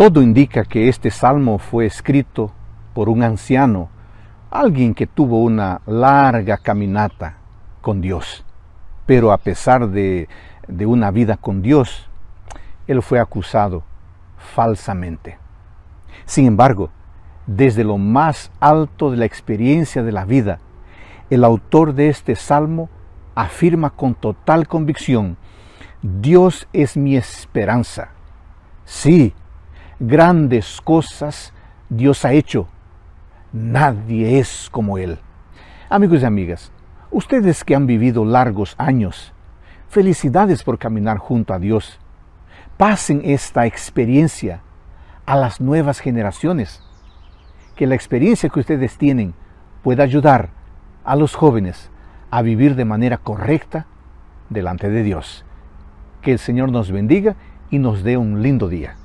Todo indica que este salmo fue escrito por un anciano, alguien que tuvo una larga caminata con Dios. Pero a pesar de, de una vida con Dios, él fue acusado falsamente. Sin embargo, desde lo más alto de la experiencia de la vida, el autor de este salmo afirma con total convicción, Dios es mi esperanza. Sí, Grandes cosas Dios ha hecho. Nadie es como Él. Amigos y amigas, ustedes que han vivido largos años, felicidades por caminar junto a Dios. Pasen esta experiencia a las nuevas generaciones. Que la experiencia que ustedes tienen pueda ayudar a los jóvenes a vivir de manera correcta delante de Dios. Que el Señor nos bendiga y nos dé un lindo día.